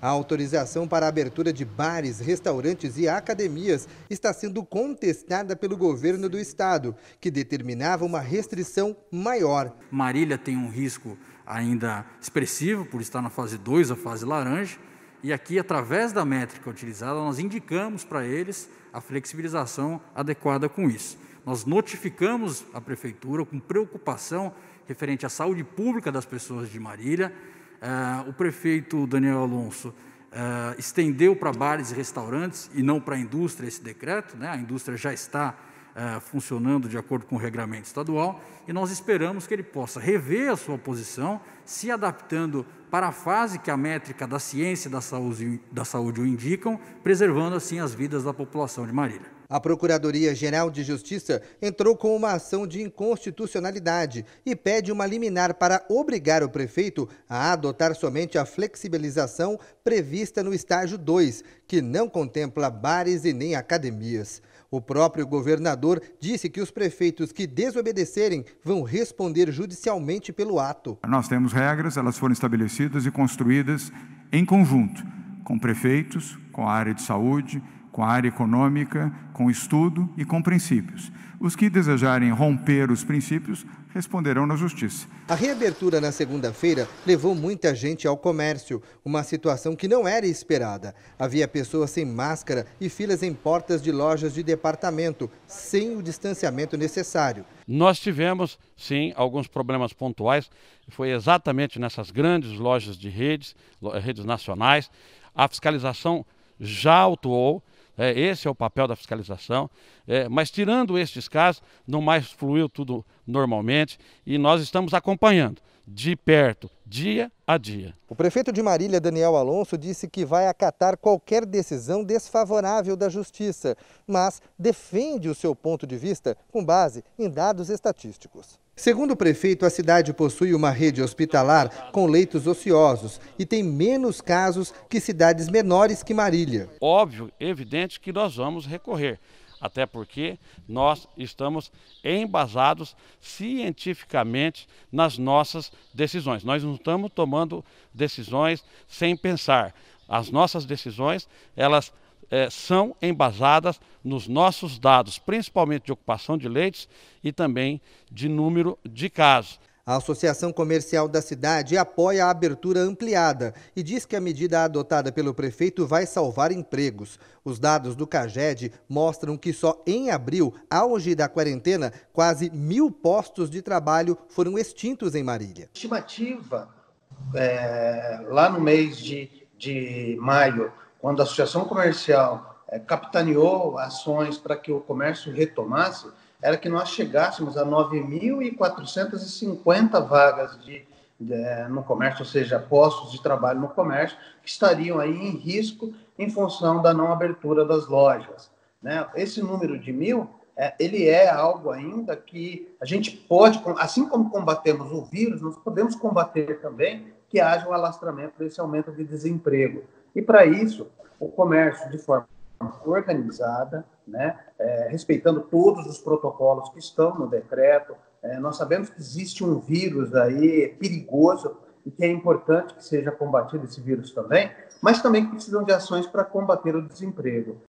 A autorização para a abertura de bares, restaurantes e academias está sendo contestada pelo governo do estado, que determinava uma restrição maior. Marília tem um risco ainda expressivo por estar na fase 2, a fase laranja, e aqui, através da métrica utilizada, nós indicamos para eles a flexibilização adequada com isso. Nós notificamos a prefeitura com preocupação referente à saúde pública das pessoas de Marília, uh, o prefeito Daniel Alonso uh, estendeu para bares e restaurantes e não para a indústria esse decreto, né? a indústria já está uh, funcionando de acordo com o regramento estadual e nós esperamos que ele possa rever a sua posição, se adaptando para a fase que a métrica da ciência e da saúde, da saúde o indicam, preservando assim as vidas da população de Marília. A Procuradoria-Geral de Justiça entrou com uma ação de inconstitucionalidade e pede uma liminar para obrigar o prefeito a adotar somente a flexibilização prevista no estágio 2, que não contempla bares e nem academias. O próprio governador disse que os prefeitos que desobedecerem vão responder judicialmente pelo ato. Nós temos regras, elas foram estabelecidas e construídas em conjunto com prefeitos, com a área de saúde, com a área econômica, com estudo e com princípios. Os que desejarem romper os princípios responderão na justiça. A reabertura na segunda-feira levou muita gente ao comércio, uma situação que não era esperada. Havia pessoas sem máscara e filas em portas de lojas de departamento, sem o distanciamento necessário. Nós tivemos, sim, alguns problemas pontuais. Foi exatamente nessas grandes lojas de redes, redes nacionais. A fiscalização já autuou é, esse é o papel da fiscalização. É, mas tirando estes casos, não mais fluiu tudo normalmente e nós estamos acompanhando de perto dia a dia. O prefeito de Marília, Daniel Alonso, disse que vai acatar qualquer decisão desfavorável da justiça, mas defende o seu ponto de vista com base em dados estatísticos. Segundo o prefeito, a cidade possui uma rede hospitalar com leitos ociosos e tem menos casos que cidades menores que Marília. Óbvio, evidente que nós vamos recorrer até porque nós estamos embasados cientificamente nas nossas decisões. Nós não estamos tomando decisões sem pensar. As nossas decisões, elas é, são embasadas nos nossos dados, principalmente de ocupação de leitos e também de número de casos. A Associação Comercial da cidade apoia a abertura ampliada e diz que a medida adotada pelo prefeito vai salvar empregos. Os dados do CAGED mostram que só em abril, auge da quarentena, quase mil postos de trabalho foram extintos em Marília. Estimativa é, lá no mês de, de maio, quando a Associação Comercial é, capitaneou ações para que o comércio retomasse, era que nós chegássemos a 9.450 vagas de, de, no comércio, ou seja, postos de trabalho no comércio, que estariam aí em risco em função da não abertura das lojas. Né? Esse número de mil, é, ele é algo ainda que a gente pode, assim como combatemos o vírus, nós podemos combater também que haja um alastramento desse aumento de desemprego. E para isso, o comércio, de forma organizada, né, é, respeitando todos os protocolos que estão no decreto. É, nós sabemos que existe um vírus aí perigoso e que é importante que seja combatido esse vírus também, mas também precisam de ações para combater o desemprego.